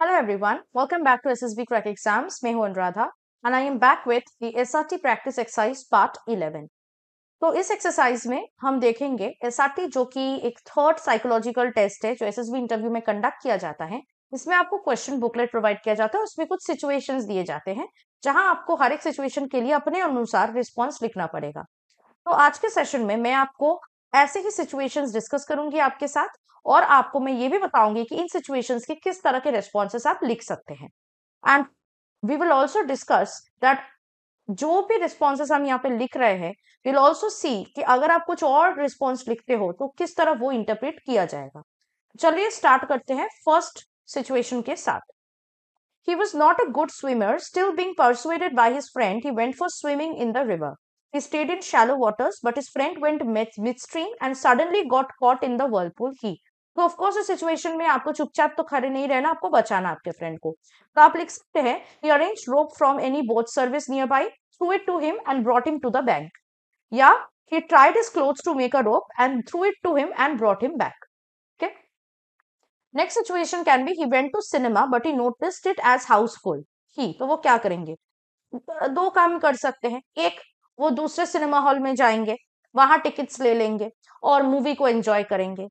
Hello everyone, welcome back to SSB Crack Exams, Meho and Radha and I am back with the SRT practice exercise part 11. तो इस exercise में हम देखेंगे SRT जो कि एक थर्ड साइकोलॉजिकल टेस्ट है जो एसएसबी इंटरव्यू में कंडक्ट किया जाता है इसमें आपको क्वेश्चन बुकलेट प्रोवाइड किया जाता है उसमें कुछ सिचुएशंस दिए जाते हैं जहां आपको हर एक सिचुएशन के लिए अपने अनुसार रिस्पांस लिखना पड़ेगा तो आज के सेशन में मैं आपको ऐसे ही सिचुएशंस डिस्कस करूंगी आपके साथ और आपको मैं ये भी बताऊंगी कि इन सिचुएशंस के किस तरह के रेस्पॉन्सेस आप लिख सकते हैं and we will also discuss that जो भी रिस्पॉन्सेस हम यहाँ पे लिख रहे हैं विल ऑल्सो सी कि अगर आप कुछ और रिस्पॉन्स लिखते हो तो किस तरह वो इंटरप्रेट किया जाएगा चलिए स्टार्ट करते हैं फर्स्ट सिचुएशन के साथ he was not a good swimmer still being persuaded by his friend he went for swimming in the river He stayed in shallow waters, but his friend went midstream and suddenly got caught in the whirlpool he. तो of course इस situation में आपको चुपचाप तो खड़े नहीं रहना आपको बचाना आपके फ्रेंड को तो आप लिख सकते हैं he arrange rope from any boat service nearby threw it to him and brought him to the bank या he tried his clothes to make a rope and threw it to him and brought him back okay next situation can be he went to cinema but he noticed it as house full he तो वो क्या करेंगे दो काम कर सकते हैं एक वो दूसरे सिनेमा हॉल में जाएंगे वहां टिकट्स ले लेंगे और मूवी को एंजॉय करेंगे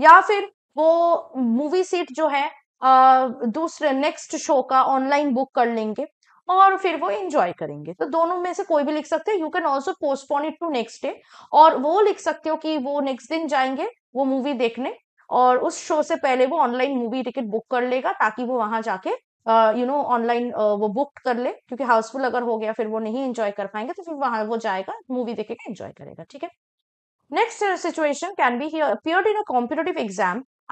या फिर वो मूवी सीट जो है आ, दूसरे नेक्स्ट शो का ऑनलाइन बुक कर लेंगे और फिर वो एंजॉय करेंगे तो दोनों में से कोई भी लिख सकते हैं you can also postpone it to next day और वो लिख सकते हो कि वो नेक्स्ट दिन जाएंगे वो मूवी देखने और उस शो से पहले वो ऑनलाइन मूवी टिकट बुक कर लेगा ताकि वो वहां जाके यू नो ऑनलाइन वो बुक कर ले क्योंकि हाउसफुल अगर हो गया फिर वो नहीं एंजॉय कर पाएंगे तो फिर वहां वो जाएगा मूवी देखेगा एंजॉय करेगा ठीक है next situation can be appear in a competitive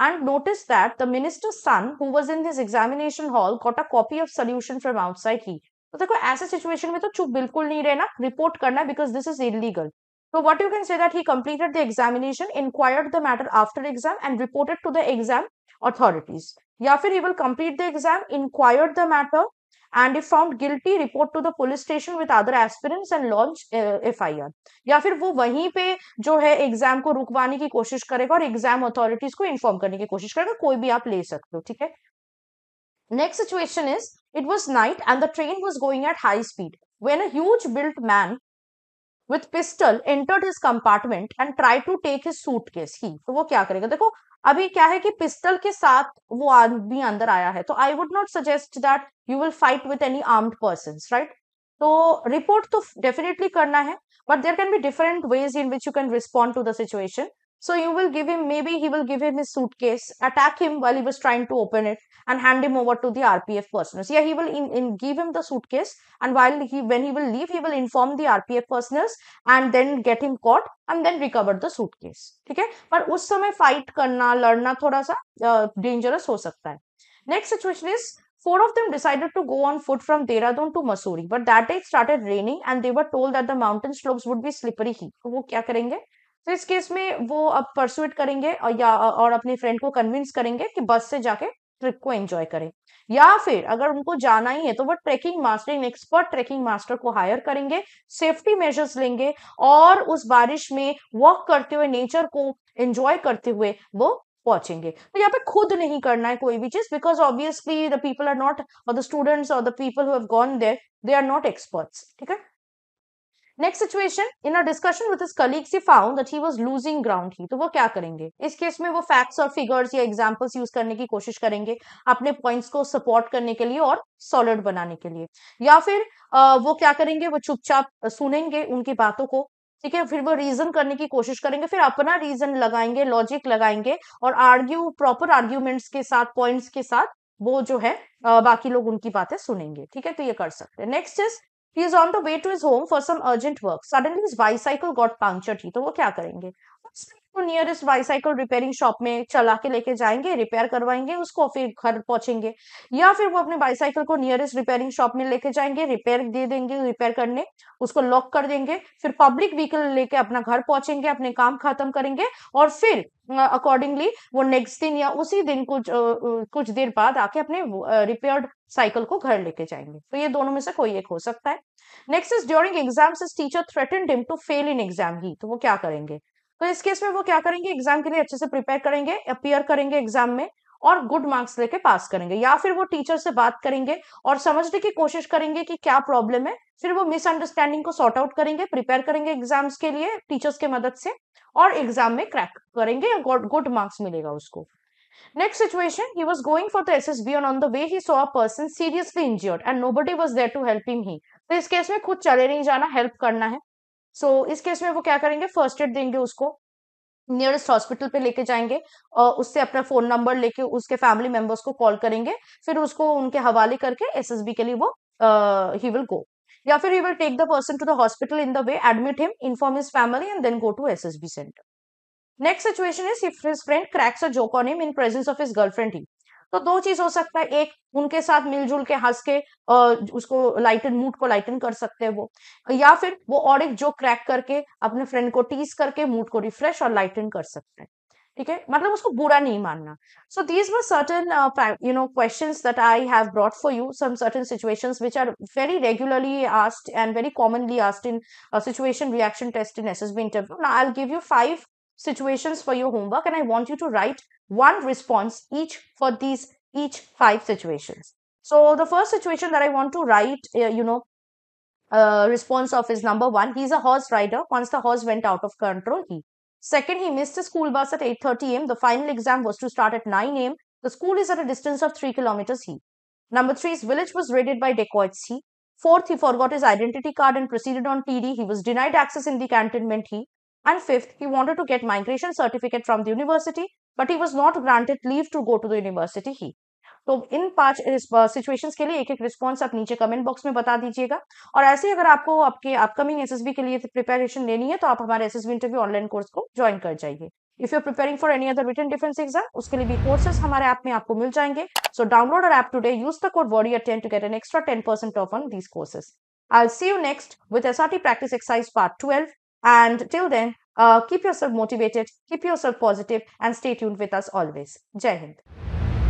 and noticed that the minister's son who was in his examination hall got a copy of solution from outside he तो देखो ऐसे सिचुएशन में तो चुप बिल्कुल नहीं रहना रिपोर्ट करना बिकॉज दिस इज इलीगल तो what you can say that he completed the examination inquired the matter after exam and reported to the exam authorities या फिर he will complete the exam inquired the matter and if found guilty report to the police station with other aspirants and launch F I R या फिर वो वहीं पे जो है exam को रुकवाने की कोशिश करेगा और एग्जाम अथॉरिटीज को इन्फॉर्म करने की कोशिश करेगा कोई भी आप ले सकते हो ठीक है next situation is it was night and the train was going at high speed when a huge built man with pistol entered his compartment and try to take his suitcase he तो वो क्या करेगा देखो अभी क्या है कि pistol के साथ वो आदमी अंदर आया है तो I would not suggest that you will fight with any armed person right तो रिपोर्ट तो डेफिनेटली करना है but there can be different ways in which you can respond to the situation So you will give him, maybe he will give him his suitcase, attack him while he was trying to open it and hand him over to the RPF personnel. so Yeah, he will in, in give him the suitcase and while he, when he will leave, he will inform the RPF personnel and then get him caught and then recover the suitcase. theek hai par us samay fight karna ladna thoda sa uh, dangerous ho sakta hai next situation is Four of them decided to go on foot from Dehradun to Mussoorie, but that day it started raining and they were told that the mountain slopes would be slippery. तो wo kya karenge तो इस case में वो अब persuade करेंगे और या और अपने फ्रेंड को कन्विंस करेंगे कि बस से जाके ट्रिप को एंजॉय करें या फिर अगर उनको जाना ही है तो वो ट्रैकिंग मास्टर इन एक्सपर्ट ट्रैकिंग मास्टर को हायर करेंगे सेफ्टी मेजर्स लेंगे और उस बारिश में वॉक करते हुए नेचर को एंजॉय करते हुए वो पहुंचेंगे तो यहाँ पे खुद नहीं करना है कोई भी चीज because obviously the people are not और द स्टूडेंट्स और the people who have gone there they are not experts ठीक है next situation in a discussion with his colleagues he found that he was losing ground he तो वो क्या करेंगे इस case में वो फैक्ट्स और फिगर्स या एग्जांपल्स यूज करने की कोशिश करेंगे अपने पॉइंट्स को सपोर्ट करने के लिए और सॉलिड बनाने के लिए या फिर वो क्या करेंगे वो चुपचाप सुनेंगे उनकी बातों को ठीक है फिर वो रीजन करने की कोशिश करेंगे फिर अपना रीजन लगाएंगे लॉजिक लगाएंगे और आर्ग्यू प्रॉपर आर्ग्यूमेंट्स के साथ पॉइंट्स के साथ वो जो है बाकी लोग उनकी बातें सुनेंगे ठीक है तो ये कर सकते हैं next is He is on the way to his home for some urgent work. Suddenly his bicycle got punctured. तो वो क्या करेंगे नियरेस्ट बाईसाइकिल रिपेयरिंग शॉप में चला के लेके जाएंगे रिपेयर करवाएंगे उसको फिर घर पहुंचेंगे या फिर वो अपने बाईसाइकिल को नियरेस्ट रिपेयरिंग शॉप में लेके जाएंगे रिपेयर दे देंगे रिपेयर करने उसको लॉक कर देंगे फिर पब्लिक व्हीकल लेके अपना घर पहुंचेंगे अपने काम खत्म करेंगे और फिर अकॉर्डिंगली वो नेक्स्ट दिन या उसी दिन कुछ कुछ देर बाद आके अपने रिपेयर्ड साइकिल को घर लेके जाएंगे तो ये दोनों में से कोई एक हो सकता है next is during exam is teacher threaten them to fail in exam he तो वो क्या करेंगे तो इस केस में वो क्या करेंगे एग्जाम के लिए अच्छे से प्रिपेयर करेंगे अपियर करेंगे एग्जाम में और गुड मार्क्स लेके पास करेंगे या फिर वो टीचर से बात करेंगे और समझने की कोशिश करेंगे कि क्या प्रॉब्लम है फिर वो मिसअंडरस्टैंडिंग को सॉर्ट आउट करेंगे प्रिपेयर करेंगे एग्जाम्स के लिए टीचर्स के मदद से और एग्जाम में क्रैक करेंगे गुड मार्क्स मिलेगा उसको he was going for the S S B on the way he saw a person seriously injured and nobody was there to help him. He तो इस केस में खुद चले नहीं जाना हेल्प करना है सो so, इस केस में वो क्या करेंगे फर्स्ट एड देंगे उसको नियरेस्ट हॉस्पिटल पे लेके जाएंगे और उससे अपना फोन नंबर लेके उसके फैमिली मेंबर्स को कॉल करेंगे फिर उसको उनके हवाले करके एसएसबी के लिए वो ही विल गो या फिर you will take the person to the hospital in the way admit him inform his family and then go to S S B centre next situation is if his friend cracks a joke on him in presence of his girlfriend he तो दो चीज हो सकता है एक उनके साथ मिलजुल के हंस के उसको लाइटन मूड को लाइटन कर सकते हैं वो या फिर वो और एक जोक क्रैक करके अपने फ्रेंड को टीज करके मूड को रिफ्रेश और लाइटन कर सकते हैं ठीक है मतलब उसको बुरा नहीं मानना so these were certain you know question that I have brought for you some certain situation which are very regularly asked and very commonly asked in situation reaction test in S S B interview I give you five situations for your homework and I want you to write one response each for these each five situations. So the first situation that I want to write, uh, you know, uh, response of is number one, he's a horse rider. Once the horse went out of control, he. Second, he missed his school bus at 8.30 am. The final exam was to start at 9 am. The school is at a distance of 3 kilometers he. Number 3, his village was raided by dacoits he. Fourth, he forgot his identity card and proceeded on TD. He was denied access in the cantonment he. And fifth, he wanted to get migration certificate from the university, but he was not granted leave to go to the university he. तो इन पांच situations के लिए एक एक response आप नीचे comment box में बता दीजिएगा और ऐसे अगर आपको आपके अपकमिंग एसएसबी के लिए प्रिपेरेशन लेनी है तो आप हमारे एसएसबी इंटरव्यू ऑनलाइन कोर्स को ज्वाइन कर जाइए if you preparing for any other written defence exam उसके लिए भी कोर्सेस हमारे ऐप में आपको मिल जाएंगे so download our app today use the code warrior ten to get an extra ten percent off on these courses I'll see you next with SRT practice exercise part 12. And till then, uh, keep yourself motivated, keep yourself positive, and stay tuned with us always. Jai Hind.